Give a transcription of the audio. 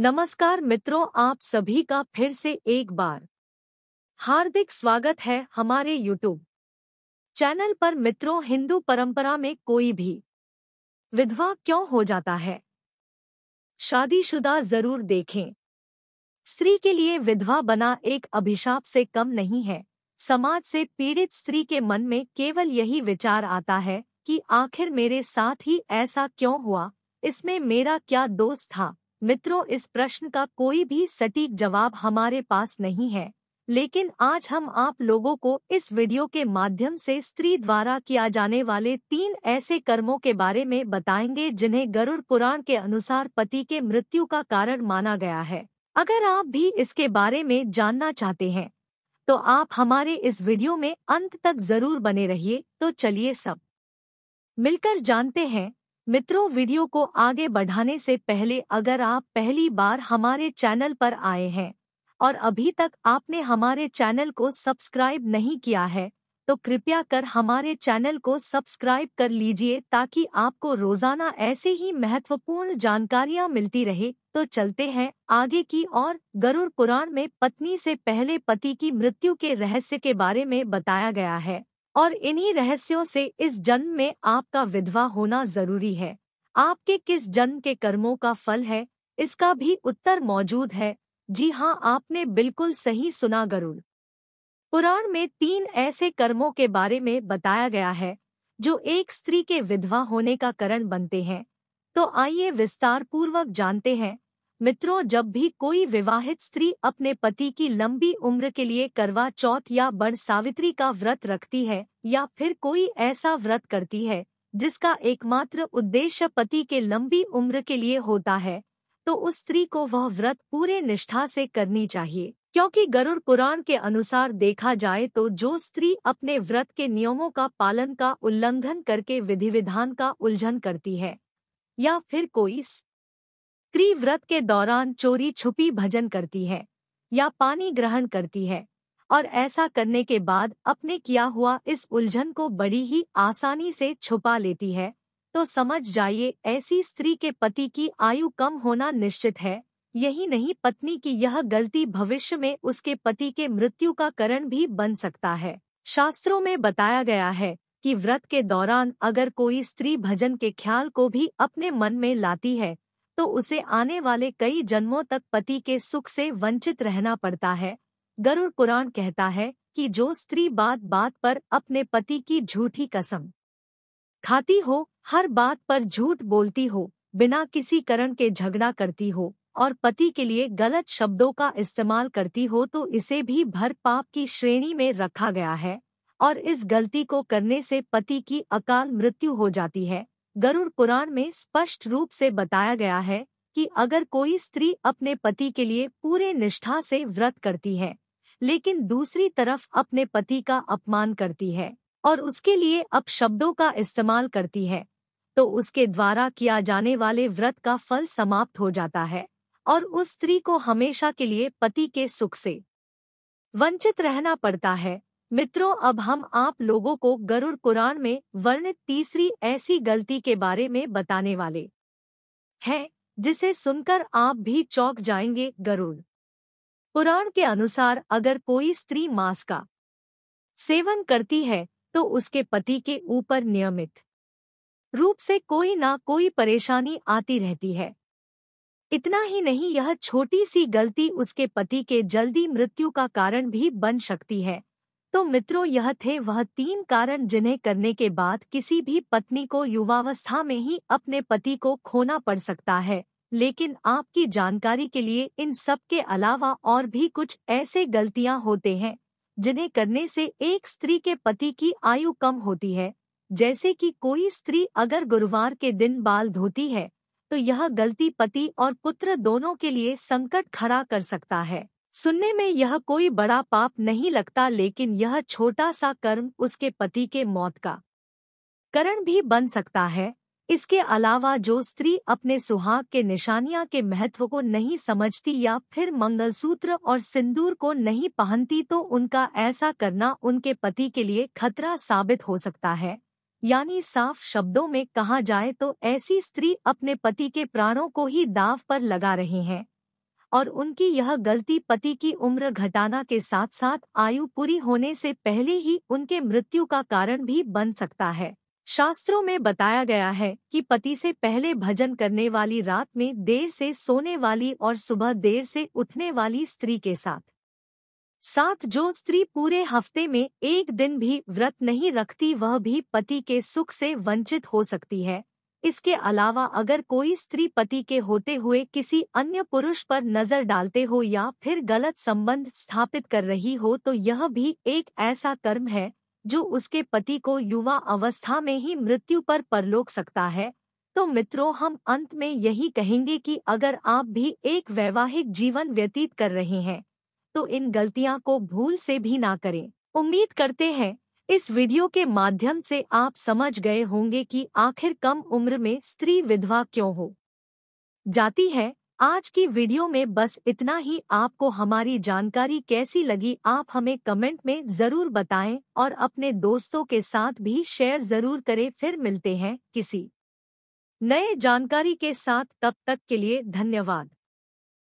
नमस्कार मित्रों आप सभी का फिर से एक बार हार्दिक स्वागत है हमारे यूट्यूब चैनल पर मित्रों हिंदू परंपरा में कोई भी विधवा क्यों हो जाता है शादीशुदा जरूर देखें स्त्री के लिए विधवा बना एक अभिशाप से कम नहीं है समाज से पीड़ित स्त्री के मन में केवल यही विचार आता है कि आखिर मेरे साथ ही ऐसा क्यों हुआ इसमें मेरा क्या दोष था मित्रों इस प्रश्न का कोई भी सटीक जवाब हमारे पास नहीं है लेकिन आज हम आप लोगों को इस वीडियो के माध्यम से स्त्री द्वारा किया जाने वाले तीन ऐसे कर्मों के बारे में बताएंगे जिन्हें गरुड़ पुराण के अनुसार पति के मृत्यु का कारण माना गया है अगर आप भी इसके बारे में जानना चाहते हैं तो आप हमारे इस वीडियो में अंत तक जरूर बने रहिए तो चलिए सब मिलकर जानते हैं मित्रों वीडियो को आगे बढ़ाने से पहले अगर आप पहली बार हमारे चैनल पर आए हैं और अभी तक आपने हमारे चैनल को सब्सक्राइब नहीं किया है तो कृपया कर हमारे चैनल को सब्सक्राइब कर लीजिए ताकि आपको रोजाना ऐसे ही महत्वपूर्ण जानकारियां मिलती रहे तो चलते हैं आगे की और गरुड़ पुराण में पत्नी से पहले पति की मृत्यु के रहस्य के बारे में बताया गया है और इन्हीं रहस्यों से इस जन्म में आपका विधवा होना जरूरी है आपके किस जन्म के कर्मों का फल है इसका भी उत्तर मौजूद है जी हाँ आपने बिल्कुल सही सुना गरुड़ पुराण में तीन ऐसे कर्मों के बारे में बताया गया है जो एक स्त्री के विधवा होने का कारण बनते हैं तो आइए विस्तार पूर्वक जानते हैं मित्रों जब भी कोई विवाहित स्त्री अपने पति की लंबी उम्र के लिए करवा चौथ या बड़ सावित्री का व्रत रखती है या फिर कोई ऐसा व्रत करती है जिसका एकमात्र उद्देश्य पति के लंबी उम्र के लिए होता है तो उस स्त्री को वह व्रत पूरे निष्ठा से करनी चाहिए क्योंकि गरुड़ पुराण के अनुसार देखा जाए तो जो स्त्री अपने व्रत के नियमों का पालन का उल्लंघन करके विधि विधान का उलझन करती है या फिर कोई स्त्री व्रत के दौरान चोरी छुपी भजन करती है या पानी ग्रहण करती है और ऐसा करने के बाद अपने किया हुआ इस उलझन को बड़ी ही आसानी से छुपा लेती है तो समझ जाइए ऐसी स्त्री के पति की आयु कम होना निश्चित है यही नहीं पत्नी की यह गलती भविष्य में उसके पति के मृत्यु का कारण भी बन सकता है शास्त्रों में बताया गया है कि व्रत के दौरान अगर कोई स्त्री भजन के ख्याल को भी अपने मन में लाती है तो उसे आने वाले कई जन्मों तक पति के सुख से वंचित रहना पड़ता है गरुड़ कुरान कहता है कि जो स्त्री बात बात पर अपने पति की झूठी कसम खाती हो हर बात पर झूठ बोलती हो बिना किसी करण के झगड़ा करती हो और पति के लिए गलत शब्दों का इस्तेमाल करती हो तो इसे भी भर पाप की श्रेणी में रखा गया है और इस गलती को करने से पति की अकाल मृत्यु हो जाती है गरुड़ पुराण में स्पष्ट रूप से बताया गया है कि अगर कोई स्त्री अपने पति के लिए पूरे निष्ठा से व्रत करती है लेकिन दूसरी तरफ अपने पति का अपमान करती है और उसके लिए अपशब्दों का इस्तेमाल करती है तो उसके द्वारा किया जाने वाले व्रत का फल समाप्त हो जाता है और उस स्त्री को हमेशा के लिए पति के सुख से वंचित रहना पड़ता है मित्रों अब हम आप लोगों को गरुड़ कुरान में वर्णित तीसरी ऐसी गलती के बारे में बताने वाले हैं जिसे सुनकर आप भी चौक जाएंगे गरुड़ पुराण के अनुसार अगर कोई स्त्री मांस का सेवन करती है तो उसके पति के ऊपर नियमित रूप से कोई ना कोई परेशानी आती रहती है इतना ही नहीं यह छोटी सी गलती उसके पति के जल्दी मृत्यु का कारण भी बन सकती है तो मित्रों यह थे वह तीन कारण जिन्हें करने के बाद किसी भी पत्नी को युवावस्था में ही अपने पति को खोना पड़ सकता है लेकिन आपकी जानकारी के लिए इन सब के अलावा और भी कुछ ऐसे गलतियां होते हैं जिन्हें करने से एक स्त्री के पति की आयु कम होती है जैसे कि कोई स्त्री अगर गुरुवार के दिन बाल धोती है तो यह गलती पति और पुत्र दोनों के लिए संकट खड़ा कर सकता है सुनने में यह कोई बड़ा पाप नहीं लगता लेकिन यह छोटा सा कर्म उसके पति के मौत का करण भी बन सकता है इसके अलावा जो स्त्री अपने सुहाग के निशानियां के महत्व को नहीं समझती या फिर मंगलसूत्र और सिंदूर को नहीं पहनती तो उनका ऐसा करना उनके पति के लिए खतरा साबित हो सकता है यानी साफ शब्दों में कहा जाए तो ऐसी स्त्री अपने पति के प्राणों को ही दाव पर लगा रही हैं और उनकी यह गलती पति की उम्र घटाना के साथ साथ आयु पूरी होने से पहले ही उनके मृत्यु का कारण भी बन सकता है शास्त्रों में बताया गया है कि पति से पहले भजन करने वाली रात में देर से सोने वाली और सुबह देर से उठने वाली स्त्री के साथ साथ जो स्त्री पूरे हफ्ते में एक दिन भी व्रत नहीं रखती वह भी पति के सुख से वंचित हो सकती है इसके अलावा अगर कोई स्त्री पति के होते हुए किसी अन्य पुरुष पर नजर डालते हो या फिर गलत संबंध स्थापित कर रही हो तो यह भी एक ऐसा कर्म है जो उसके पति को युवा अवस्था में ही मृत्यु पर परलोक सकता है तो मित्रों हम अंत में यही कहेंगे कि अगर आप भी एक वैवाहिक जीवन व्यतीत कर रहे हैं तो इन गलतियां को भूल से भी ना करें उम्मीद करते हैं इस वीडियो के माध्यम से आप समझ गए होंगे कि आखिर कम उम्र में स्त्री विधवा क्यों हो जाती है आज की वीडियो में बस इतना ही आपको हमारी जानकारी कैसी लगी आप हमें कमेंट में ज़रूर बताएं और अपने दोस्तों के साथ भी शेयर ज़रूर करें फिर मिलते हैं किसी नए जानकारी के साथ तब तक के लिए धन्यवाद